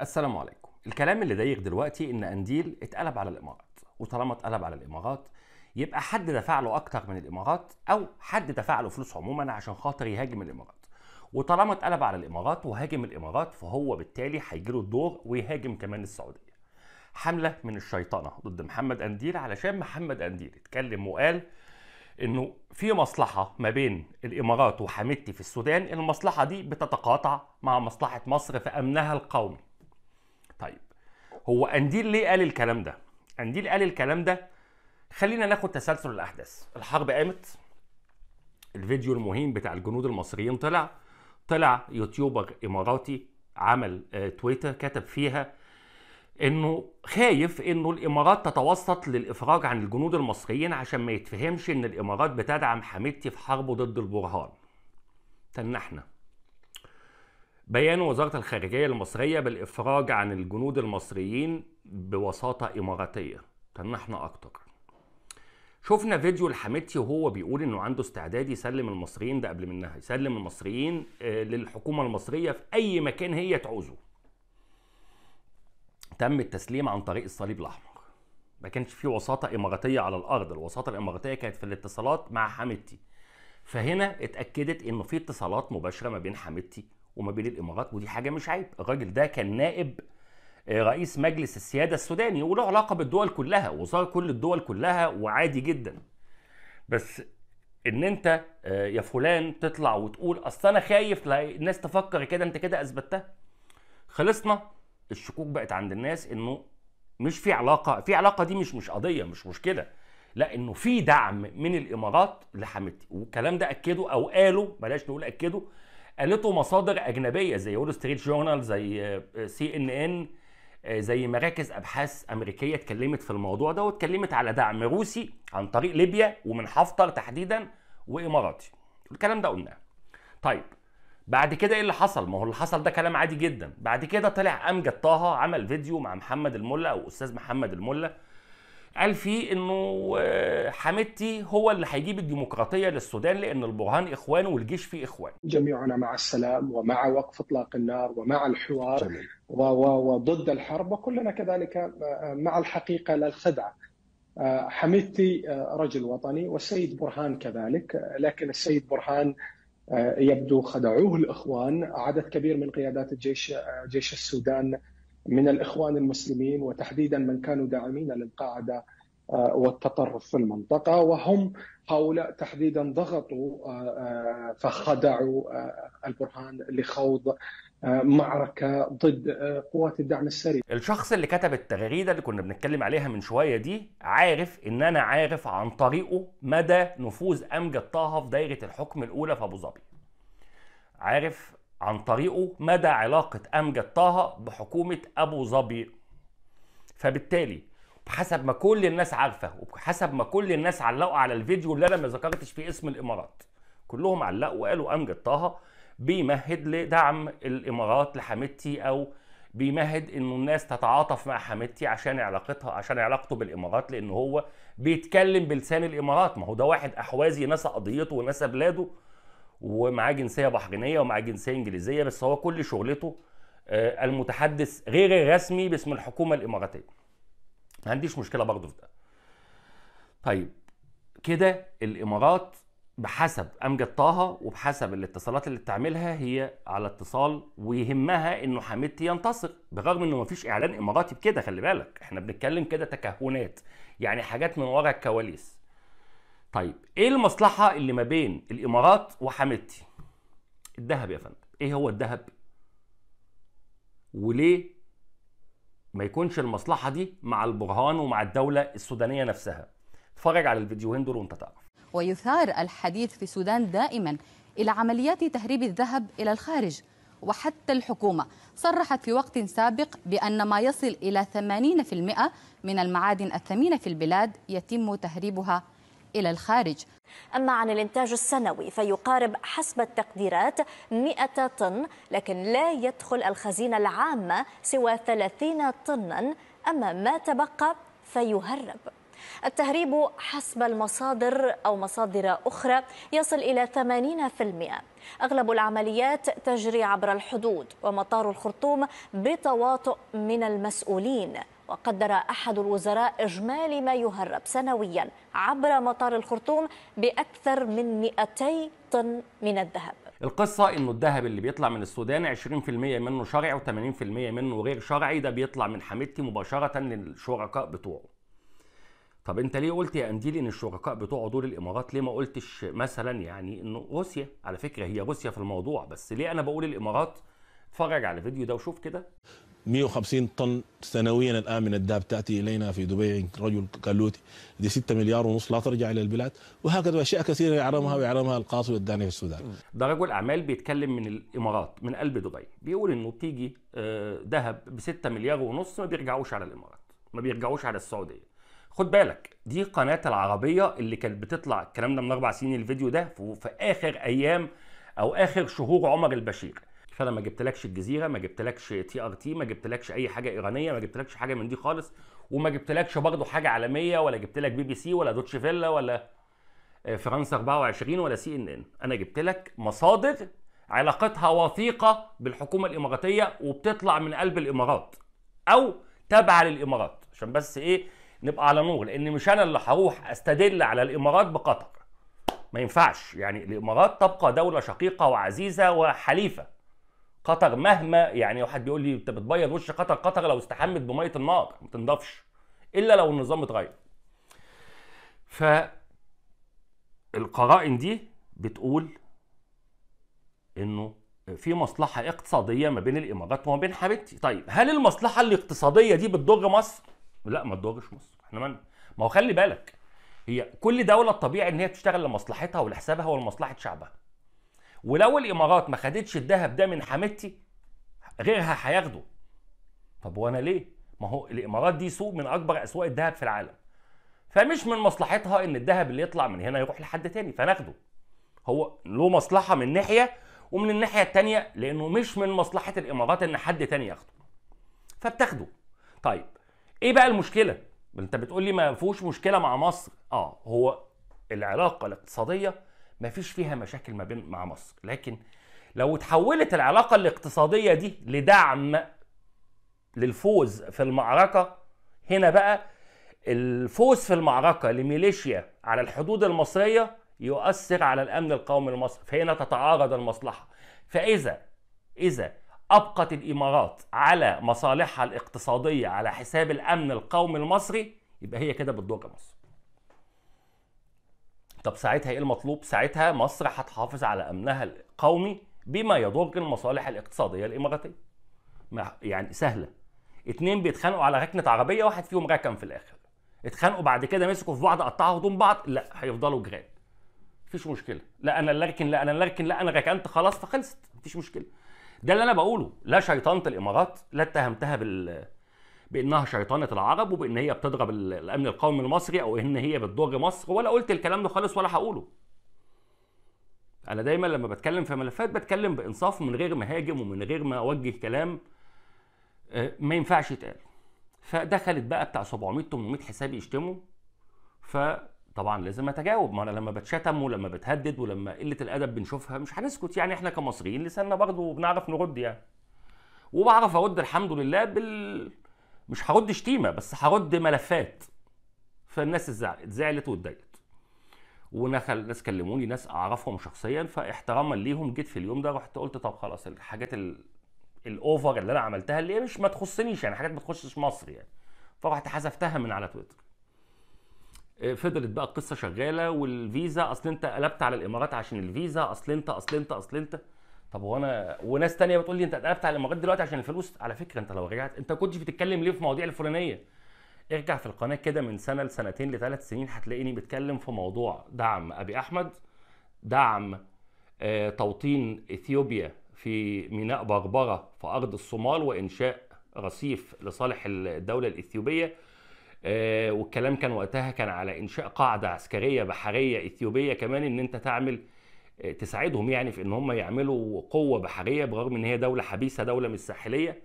السلام عليكم الكلام اللي ضايق دلوقتي ان قنديل اتقلب على الامارات وطالما اتقلب على الامارات يبقى حد دفع له اكتر من الامارات او حد دفع له فلوس عموما عشان خاطر يهاجم الامارات وطالما اتقلب على الامارات وهاجم الامارات فهو بالتالي هيجي له الدور ويهاجم كمان السعوديه حمله من الشيطنه ضد محمد قنديل علشان محمد قنديل اتكلم وقال انه في مصلحه ما بين الامارات وحميدتي في السودان المصلحه دي بتتقاطع مع مصلحه مصر في امنها القومي طيب هو انديل ليه قال الكلام ده انديل قال الكلام ده خلينا ناخد تسلسل الاحداث الحرب قامت الفيديو المهين بتاع الجنود المصريين طلع طلع يوتيوبر اماراتي عمل آه، تويتر كتب فيها انه خايف انه الامارات تتوسط للافراج عن الجنود المصريين عشان ما يتفهمش ان الامارات بتدعم حميدتي في حربه ضد البرهان تنحنا بيان وزارة الخارجية المصرية بالإفراج عن الجنود المصريين بوساطة إماراتية تنحنا أكتر شفنا فيديو لحميدتي وهو بيقول انه عنده استعداد يسلم المصريين ده قبل منها يسلم المصريين آه، للحكومه المصريه في اي مكان هي تعوزه تم التسليم عن طريق الصليب الاحمر ما كانش في وساطه اماراتيه على الارض الوساطه الاماراتيه كانت في الاتصالات مع حميدتي فهنا اتاكدت انه في اتصالات مباشره ما بين حميدتي وما بين الامارات ودي حاجه مش عيب الراجل ده كان نائب آه، رئيس مجلس السياده السوداني وله علاقه بالدول كلها وزار كل الدول كلها وعادي جدا بس ان انت آه، يا فلان تطلع وتقول اصل انا خايف الناس تفكر كده انت كده اثبتها خلصنا الشكوك بقت عند الناس انه مش في علاقه في علاقه دي مش مش قضيه مش مشكله لا انه في دعم من الامارات لحمتي والكلام ده اكده او قاله بلاش نقول اكده قالته مصادر اجنبيه زي وول ستريت جورنال زي سي ان ان زي مراكز ابحاث امريكيه اتكلمت في الموضوع ده واتكلمت على دعم روسي عن طريق ليبيا ومن حفتر تحديدا واماراتي الكلام ده قلناه طيب بعد كده ايه اللي حصل ما هو اللي حصل ده كلام عادي جدا بعد كده طلع امجد طه عمل فيديو مع محمد الملا او استاذ محمد الملا قال فيه انه آه، حميدتي هو اللي هيجيب الديمقراطيه للسودان لان البرهان اخوان والجيش فيه اخوان. جميعنا مع السلام ومع وقف اطلاق النار ومع الحوار جميل. وضد الحرب وكلنا كذلك آه، مع الحقيقه لا الخدعه. آه، حميدتي رجل وطني والسيد برهان كذلك لكن السيد برهان يبدو خدعوه الاخوان عدد كبير من قيادات الجيش جيش السودان من الاخوان المسلمين وتحديدا من كانوا داعمين للقاعده آه، والتطرف في المنطقه وهم هؤلاء تحديدا ضغطوا آه، آه، فخدعوا البرهان لخوض معركه ضد قوات الدعم السري. الشخص اللي كتب التغريده اللي كنا بنتكلم عليها من شويه دي عارف ان انا عارف عن طريقه مدى نفوذ امجد طه في دايره الحكم الاولى في ابو ظبي. عارف عن طريقه مدى علاقة أمجد طه بحكومة أبو ظبي فبالتالي بحسب ما كل الناس عارفة وبحسب ما كل الناس علقوا على الفيديو اللي أنا ما ذكرتش فيه اسم الإمارات كلهم علقوا وقالوا أمجد طه بيمهد لدعم الإمارات لحميدتي أو بيمهد انه الناس تتعاطف مع حميدتي عشان علاقتها عشان علاقته بالامارات لان هو بيتكلم بلسان الامارات ما هو ده واحد احوازي نسى قضيته ونسى بلاده ومعاه جنسيه بحرينيه ومعاه جنسيه انجليزيه بس هو كل شغلته آه، المتحدث غير الرسمي باسم الحكومه الاماراتيه ما عنديش مشكله برضه في ده طيب كده الامارات بحسب امجد طه وبحسب الاتصالات اللي بتعملها هي على اتصال ويهمها انه حميدتي ينتصر بالرغم انه ما فيش اعلان اماراتي بكده خلي بالك احنا بنتكلم كده تكهنات يعني حاجات من ورا الكواليس طيب ايه المصلحه اللي ما بين الامارات وحميدتي الذهب يا فندم ايه هو الذهب وليه ما يكونش المصلحه دي مع البرهان ومع الدوله السودانيه نفسها اتفرج على الفيديوهين دول وانت تعرف ويثار الحديث في السودان دائما الى عمليات تهريب الذهب الى الخارج وحتى الحكومة صرحت في وقت سابق بأن ما يصل إلى 80% من المعادن الثمينة في البلاد يتم تهريبها إلى الخارج أما عن الإنتاج السنوي فيقارب حسب التقديرات 100 طن لكن لا يدخل الخزينة العامة سوى 30 طنا أما ما تبقى فيهرب التهريب حسب المصادر أو مصادر أخرى يصل إلى 80% أغلب العمليات تجري عبر الحدود ومطار الخرطوم بتواطؤ من المسؤولين وقدر أحد الوزراء إجمالي ما يهرب سنويا عبر مطار الخرطوم بأكثر من 200 طن من الذهب القصة إنه الذهب اللي بيطلع من السودان 20% منه شرعي و80% منه غير شرعي ده بيطلع من حميدتي مباشرة للشركاء بتوعه طب انت ليه قلت يا انديل ان الشركاء بتوعه دول الامارات ليه ما قلتش مثلا يعني انه روسيا على فكره هي روسيا في الموضوع بس ليه انا بقول الامارات اتفرج على الفيديو ده وشوف كده 150 طن سنويا الان من الذهب تاتي الينا في دبي رجل كالوتي دي 6 مليار ونص لا ترجع الى البلاد وهكذا اشياء كثيره يعلمها ويعلمها القاصي والداني في السودان. ده رجل اعمال بيتكلم من الامارات من قلب دبي بيقول انه بتيجي ذهب ب 6 مليار ونص ما بيرجعوش على الامارات ما بيرجعوش على السعوديه. خد بالك دي قناه العربيه اللي كانت بتطلع الكلام ده من اربع سنين الفيديو ده في اخر ايام او اخر شهور عمر البشير. انا ما جبتلكش الجزيره ما جبتلكش تي ار تي ما جبتلكش اي حاجه ايرانيه ما جبتلكش حاجه من دي خالص وما جبتلكش برضه حاجه عالميه ولا جبتلك بي بي سي ولا دوتش فيلا ولا آه، فرنسا 24 ولا سي ان ان انا جبتلك مصادر علاقتها وثيقه بالحكومه الاماراتيه وبتطلع من قلب الامارات او تابعه للامارات عشان بس ايه نبقى على نور لان مش انا اللي هروح استدل على الامارات بقطر ما ينفعش يعني الامارات تبقى دوله شقيقه وعزيزه وحليفه قطر مهما يعني واحد بيقول لي انت بتبيض وش قطر قطر لو استحمت بميه النار ما تنضفش الا لو النظام اتغير ف القرائن دي بتقول انه في مصلحة اقتصادية ما بين الامارات وما بين حبيبتي، طيب هل المصلحة الاقتصادية دي بتضر مصر؟ لا ما تضرش مصر، احنا من... ما هو خلي بالك هي كل دولة الطبيعي ان هي تشتغل لمصلحتها ولحسابها ولمصلحة شعبها. ولو الامارات ما خدتش الذهب ده من حميدتي غيرها هياخده طب وانا ليه ما هو الامارات دي سوق من اكبر اسواق الذهب في العالم فمش من مصلحتها ان الذهب اللي يطلع من هنا يروح لحد تاني فناخده هو له مصلحه من ناحيه ومن الناحيه التانيه لانه مش من مصلحه الامارات ان حد تاني ياخده فبتاخده طيب ايه بقى المشكله انت بتقول لي ما فيهوش مشكله مع مصر اه هو العلاقه الاقتصاديه مفيش فيها مشاكل ما بين مع مصر لكن لو تحولت العلاقه الاقتصاديه دي لدعم للفوز في المعركه هنا بقى الفوز في المعركه لميليشيا على الحدود المصريه يؤثر على الامن القومي المصري فهنا تتعارض المصلحه فاذا اذا ابقت الامارات على مصالحها الاقتصاديه على حساب الامن القومي المصري يبقى هي كده بتضر مصر طب ساعتها ايه المطلوب؟ ساعتها مصر هتحافظ على امنها القومي بما يضر المصالح الاقتصاديه الاماراتيه. يعني سهله. اتنين بيتخانقوا على ركنه عربيه واحد فيهم ركن في الاخر. اتخانقوا بعد كده مسكوا في بعض قطعوا هدوم بعض لا هيفضلوا جيران. مفيش مشكله، لا انا اللي اركن لا انا اللي اركن لا انا ركنت خلاص فخلصت، مفيش مشكله. ده اللي انا بقوله، لا شيطنت الامارات لا اتهمتها بال بانها شيطانه العرب وبان هي بتضرب الامن القومي المصري او ان هي بتضر مصر ولا قلت الكلام ده خالص ولا هقوله انا دايما لما بتكلم في ملفات بتكلم بانصاف من غير ما هاجم ومن غير ما اوجه كلام آه، ما ينفعش يتقال فدخلت بقى بتاع 700 800 حساب يشتموا فطبعا لازم اتجاوب ما انا لما بتشتم ولما بتهدد ولما قله الادب بنشوفها مش هنسكت يعني احنا كمصريين لساننا برضه بنعرف نرد يعني وبعرف ارد الحمد لله بال مش هرد شتيمه بس هرد ملفات فالناس اتزعلت واتضايقت وناس كلموني ناس اعرفهم شخصيا فاحتراما ليهم جيت في اليوم ده رحت قلت طب خلاص الحاجات الاوفر اللي انا عملتها اللي هي مش ما تخصنيش يعني حاجات ما تخشش مصر يعني فرحت حذفتها من على تويتر آه، فضلت بقى القصه شغاله والفيزا اصل انت قلبت على الامارات عشان الفيزا اصل انت اصل انت اصل انت, أصل انت طب وانا وناس تانية بتقول لي انت اتقلبت على المواضيع دلوقتي عشان الفلوس على فكره انت لو رجعت انت كنتش بتتكلم ليه في مواضيع الفلانيه ارجع في القناه كده من سنه لسنتين لثلاث سنين هتلاقيني بتكلم في موضوع دعم ابي احمد دعم آه توطين اثيوبيا في ميناء بربره في ارض الصومال وانشاء رصيف لصالح الدوله الاثيوبيه آه والكلام كان وقتها كان على انشاء قاعده عسكريه بحريه اثيوبيه كمان ان انت تعمل تساعدهم يعني في ان هم يعملوا قوه بحريه برغم ان هي دوله حبيسه دوله مش ساحليه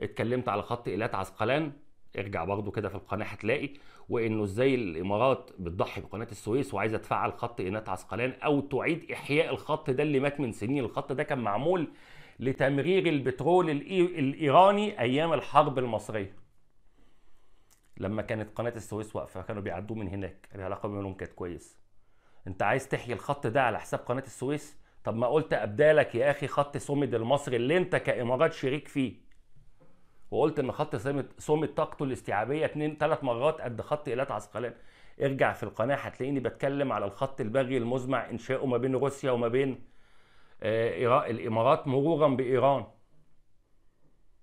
اتكلمت على خط ايلات عسقلان ارجع برضو كده في القناه هتلاقي وانه ازاي الامارات بتضحي بقناه السويس وعايزه تفعل خط ايلات عسقلان او تعيد احياء الخط ده اللي مات من سنين الخط ده كان معمول لتمرير البترول الايراني ايام الحرب المصريه لما كانت قناه السويس واقفه كانوا بيعدوا من هناك العلاقه بينهم كانت كويسه انت عايز تحيي الخط ده على حساب قناه السويس طب ما قلت ابدالك يا اخي خط سومد المصري اللي انت كامارات شريك فيه وقلت ان خط سومد طاقته الاستيعابيه اتنين ثلاث مرات قد خط ايلات عسقلان ارجع في القناه هتلاقيني بتكلم على الخط البري المزمع انشائه ما بين روسيا وما بين آه الامارات مرورا بايران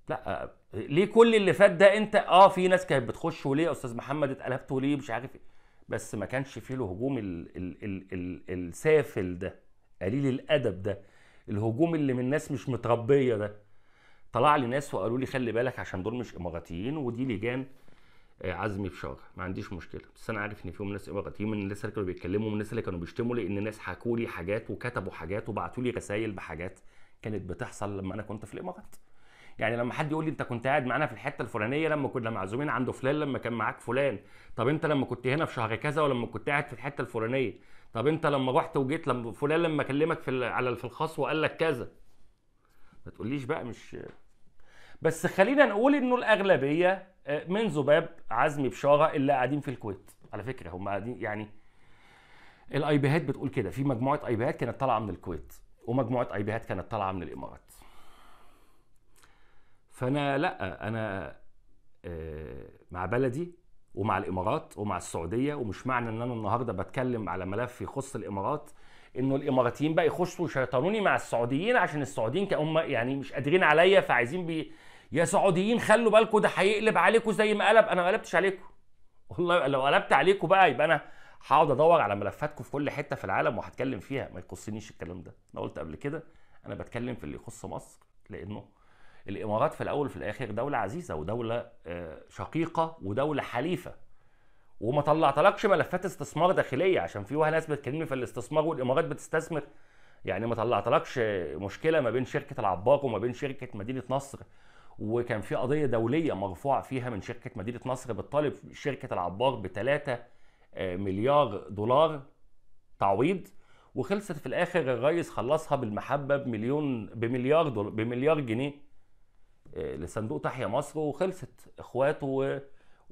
لا آه، ليه كل اللي فات ده انت اه في ناس كانت بتخش وليه يا استاذ محمد اتقلبت وليه مش عارف ايه بس ما كانش فيه الهجوم الـ الـ الـ الـ السافل ده قليل الادب ده الهجوم اللي من ناس مش متربيه ده طلع لي ناس وقالوا لي خلي بالك عشان دول مش اماراتيين ودي لجان آه، عزمي بشار ما عنديش مشكله بس انا عارف ان فيهم ناس اماراتيين من الناس اللي كانوا بيتكلموا من الناس اللي كانوا بيشتموا لان ناس حكوا لي حاجات وكتبوا حاجات وبعتوا لي رسائل بحاجات كانت بتحصل لما انا كنت في الامارات يعني لما حد يقول لي انت كنت قاعد معانا في الحته الفلانيه لما كنا معزومين عند فلان لما كان معاك فلان طب انت لما كنت هنا في شهر كذا ولما كنت قاعد في الحته الفلانيه طب انت لما رحت وجيت لما فلان لما كلمك في على في الخاص وقال لك كذا ما تقوليش بقى مش بس خلينا نقول انه الاغلبيه آه، من ذباب عزمي بشاره اللي قاعدين في الكويت على فكره هم قاعدين يعني الايبيهات بتقول كده في مجموعه ايبيهات كانت طالعه من الكويت ومجموعه ايبيهات كانت طالعه من الامارات فانا لا انا آه، مع بلدي ومع الامارات ومع السعوديه ومش معنى ان انا النهارده بتكلم على ملف يخص الامارات انه الاماراتيين بقى يخشوا يشيطنوني مع السعوديين عشان السعوديين كهم يعني مش قادرين عليا فعايزين بي يا سعوديين خلوا بالكم ده هيقلب عليكم زي ما قلب انا ما قلبتش عليكم والله لو قلبت عليكم بقى يبقى انا هقعد ادور على ملفاتكم في كل حته في العالم وهتكلم فيها ما يخصنيش الكلام ده انا قلت قبل كده انا بتكلم في اللي يخص مصر لانه الامارات في الاول وفي الاخر دوله عزيزه ودوله آه، شقيقه ودوله حليفه وما طلعتلكش ملفات استثمار داخليه عشان في واحد ناس بتكلمني في الاستثمار والامارات بتستثمر يعني ما طلعتلكش مشكله ما بين شركه العباق وما بين شركه مدينه نصر وكان في قضيه دوليه مرفوعة فيها من شركه مدينه نصر بتطالب شركه العبار ب 3 آه، مليار دولار تعويض وخلصت في الاخر الريس خلصها بالمحبه بمليون بمليار دولار بمليار جنيه لصندوق تحيا مصر وخلصت اخواته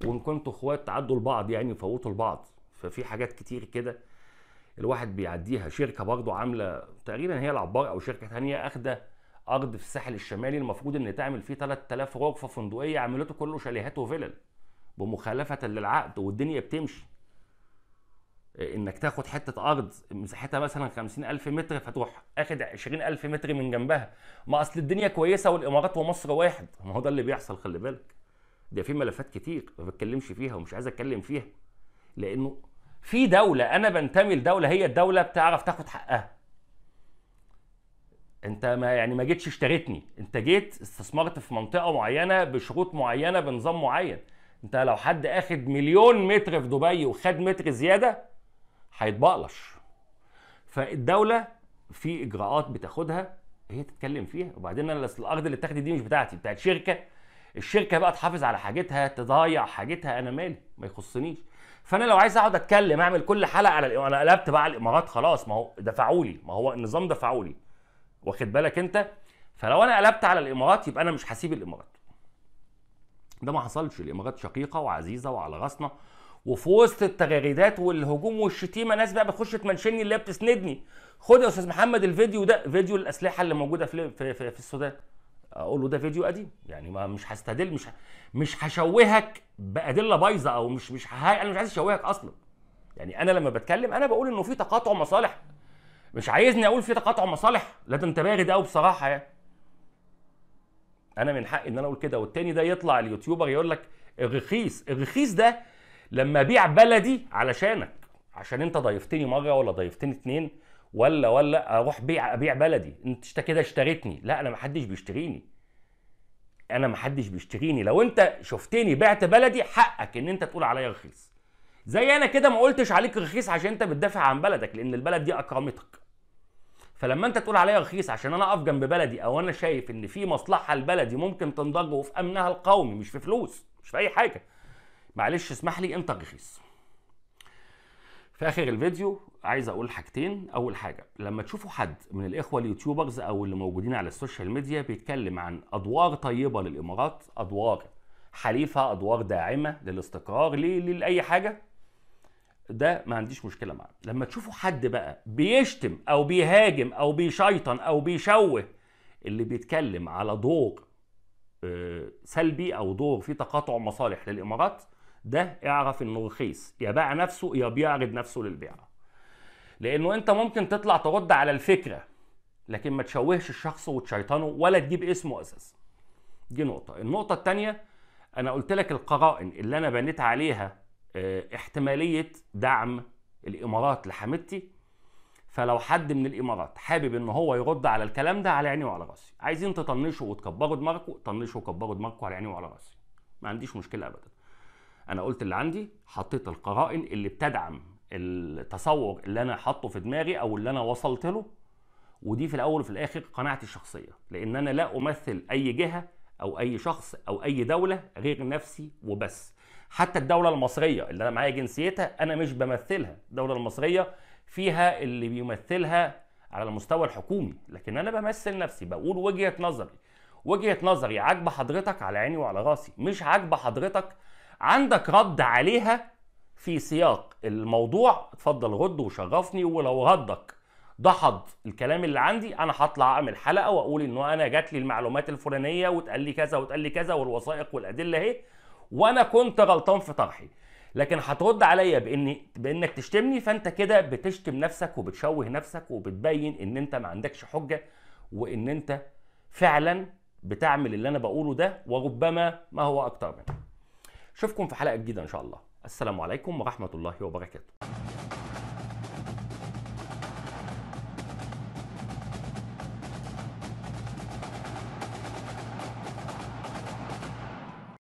وان كنتوا اخوات تعدوا لبعض يعني فوتوا لبعض ففي حاجات كتير كده الواحد بيعديها شركه برضه عامله تقريبا هي العبار او شركه ثانيه اخده ارض في الساحل الشمالي المفروض ان تعمل فيه 3000 غرفه فندقيه عملته كله شاليهات وفلل بمخالفه للعقد والدنيا بتمشي انك تاخد حته ارض مساحتها مثلا 50000 متر فتروح اخد 20000 متر من جنبها ما اصل الدنيا كويسه والامارات ومصر واحد ما هو ده اللي بيحصل خلي بالك ده في ملفات كتير ما بتكلمش فيها ومش عايز اتكلم فيها لانه في دولة أنا بنتمي لدولة هي الدولة بتعرف تاخد حقها. أنت ما يعني ما جيتش اشتريتني، أنت جيت استثمرت في منطقة معينة بشروط معينة بنظام معين. أنت لو حد آخد مليون متر في دبي وخد متر زيادة هيتبقلش فالدوله في اجراءات بتاخدها هي تتكلم فيها وبعدين انا الارض اللي اتاخدت دي مش بتاعتي بتاعت شركه الشركه بقى تحافظ على حاجتها تضيع حاجتها انا مالي ما يخصنيش فانا لو عايز اقعد اتكلم اعمل كل حلقه على انا قلبت بقى على الامارات خلاص ما هو دفعوا لي ما هو النظام دفعوا لي واخد بالك انت فلو انا قلبت على الامارات يبقى انا مش هسيب الامارات ده ما حصلش الامارات شقيقه وعزيزه وعلى راسنا وفي وسط التغريدات والهجوم والشتيمه ناس بقى بتخش تمنشني اللي هي بتسندني خد يا استاذ محمد الفيديو ده فيديو الاسلحه اللي موجوده في في, في, في السودان اقول له ده فيديو قديم يعني ما مش هستدل مش مش هشوهك بادله بايظه او مش مش ه... انا مش عايز اشوهك اصلا يعني انا لما بتكلم انا بقول انه في تقاطع مصالح مش عايزني اقول في تقاطع مصالح لا ده انت بارد قوي بصراحه يعني انا من حقي ان انا اقول كده والتاني ده يطلع اليوتيوبر يقول لك الرخيص الرخيص ده لما ابيع بلدي علشانك عشان انت ضيفتني مره ولا ضيفتني اتنين ولا ولا اروح بيع ابيع بلدي انت كده اشتريتني لا انا ما حدش بيشتريني انا ما حدش بيشتريني لو انت شفتني بعت بلدي حقك ان انت تقول عليا رخيص زي انا كده ما قلتش عليك رخيص عشان انت بتدافع عن بلدك لان البلد دي اكرمتك فلما انت تقول عليا رخيص عشان انا اقف جنب بلدي او انا شايف ان في مصلحه لبلدي ممكن تنضج وفي امنها القومي مش في فلوس مش في اي حاجه معلش اسمح لي انت رخيص في اخر الفيديو عايز اقول حاجتين اول حاجه لما تشوفوا حد من الاخوه اليوتيوبرز او اللي موجودين على السوشيال ميديا بيتكلم عن ادوار طيبه للامارات ادوار حليفه ادوار داعمه للاستقرار لاي حاجه ده ما عنديش مشكله معاه لما تشوفوا حد بقى بيشتم او بيهاجم او بيشيطن او بيشوه اللي بيتكلم على دور آه، سلبي او دور في تقاطع مصالح للامارات ده اعرف انه رخيص يا باع نفسه يا بيعرض نفسه للبيع لانه انت ممكن تطلع ترد على الفكره لكن ما تشوهش الشخص وتشيطنه ولا تجيب اسمه اساسا دي نقطه النقطه الثانيه انا قلت لك القرائن اللي انا بنيت عليها آه، احتماليه دعم الامارات لحميدتي فلو حد من الامارات حابب ان هو يرد على الكلام ده على عيني وعلى راسي عايزين تطنشوا وتكبروا دماغكم طنشوا وكبروا دماغكم على عيني وعلى راسي ما عنديش مشكله ابدا انا قلت اللي عندي حطيت القرائن اللي بتدعم التصور اللي انا حاطه في دماغي او اللي انا وصلت له ودي في الاول وفي الاخر قناعتي الشخصيه لان انا لا امثل اي جهه او اي شخص او اي دوله غير نفسي وبس حتى الدوله المصريه اللي انا معايا جنسيتها انا مش بمثلها الدوله المصريه فيها اللي بيمثلها على المستوى الحكومي لكن انا بمثل نفسي بقول وجهه نظري وجهه نظري عاجبه حضرتك على عيني وعلى راسي مش عاجبه حضرتك عندك رد عليها في سياق الموضوع اتفضل رد وشرفني ولو ردك دحض الكلام اللي عندي انا هطلع اعمل حلقه واقول انه انا جات لي المعلومات الفلانيه وتقال لي كذا وتقال لي كذا والوثائق والادله اهي وانا كنت غلطان في طرحي لكن هترد عليا باني بانك تشتمني فانت كده بتشتم نفسك وبتشوه نفسك وبتبين ان انت ما عندكش حجه وان انت فعلا بتعمل اللي انا بقوله ده وربما ما هو اكتر منه اشوفكم في حلقه جديده ان شاء الله السلام عليكم ورحمه الله وبركاته